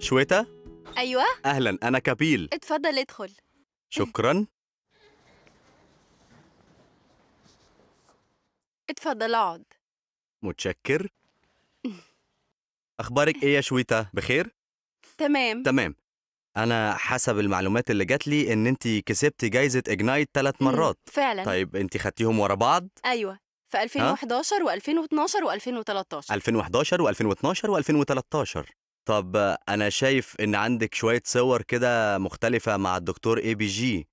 شويتا؟ أيوة أهلا أنا كبيل اتفضل ادخل شكرا اتفضل اقعد متشكر أخبارك إيه يا شويتا؟ بخير؟ تمام تمام أنا حسب المعلومات اللي جات لي إن أنت كسبتي جايزة إجنايت ثلاث مرات فعلا طيب أنت خدتيهم ورا بعض؟ أيوة في 2011 و2012 و2013 2011 و2012 و2013 طب أنا شايف إن عندك شوية صور كده مختلفة مع الدكتور اي بي جي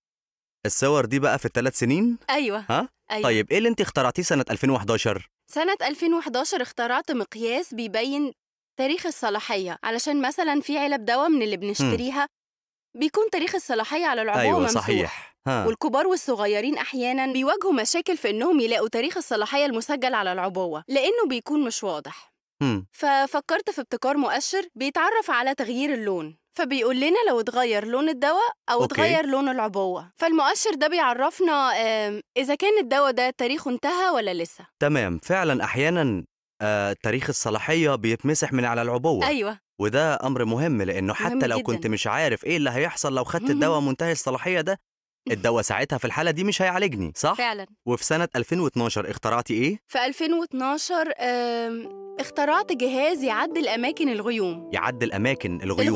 الصور دي بقى في الثلاث سنين؟ أيوه ها؟ أيوه. طيب إيه اللي أنت اخترعتيه سنة 2011؟ سنة 2011 اخترعت مقياس بيبين تاريخ الصلاحية علشان مثلا في علب دواء من اللي بنشتريها بيكون تاريخ الصلاحية على العموم أيوة ممسوح صحيح ها. والكبار والصغيرين أحيانا بيواجهوا مشاكل في إنهم يلاقوا تاريخ الصلاحية المسجل على العبوة لأنه بيكون مش واضح ففكرت في ابتكار مؤشر بيتعرف على تغيير اللون فبيقول لنا لو اتغير لون الدواء او أوكي. اتغير لون العبوه فالمؤشر ده بيعرفنا اذا كان الدواء ده تاريخه انتهى ولا لسه تمام فعلا احيانا آه، تاريخ الصلاحيه بيتمسح من على العبوه ايوه وده امر مهم لانه حتى مهم لو جداً. كنت مش عارف ايه اللي هيحصل لو خدت الدواء منتهي الصلاحيه ده الدواء ساعتها في الحاله دي مش هيعالجني صح فعلا وفي سنه 2012 اخترعتي ايه في 2012 آه... اخترعت جهاز يعدل أماكن الغيوم يعدل أماكن الغيوم